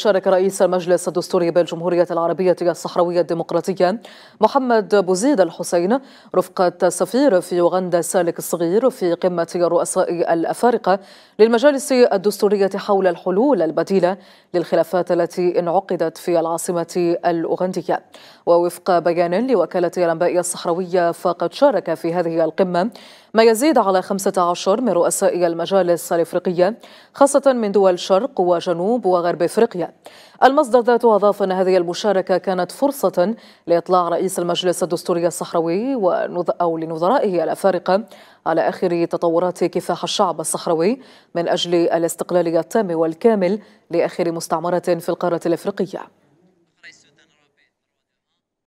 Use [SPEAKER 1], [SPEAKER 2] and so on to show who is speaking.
[SPEAKER 1] شارك رئيس المجلس الدستوري بالجمهورية العربية الصحراوية الديمقراطية محمد بوزيد الحسين رفقة سفير في أوغندا سالك الصغير في قمة الرؤساء الأفارقة للمجالس الدستورية حول الحلول البديلة للخلافات التي انعقدت في العاصمة الأوغندية ووفق بيان لوكالة الأنباء الصحراوية فقد شارك في هذه القمة ما يزيد على 15 من رؤساء المجالس الإفريقية خاصة من دول شرق وجنوب وغرب إفريقيا المصدر ذاته أضاف أن هذه المشاركة كانت فرصة لإطلاع رئيس المجلس الدستوري الصحراوي أو لنظرائه الأفارقة على آخر تطورات كفاح الشعب الصحراوي من أجل الاستقلال التام والكامل لآخر مستعمرة في القارة الإفريقية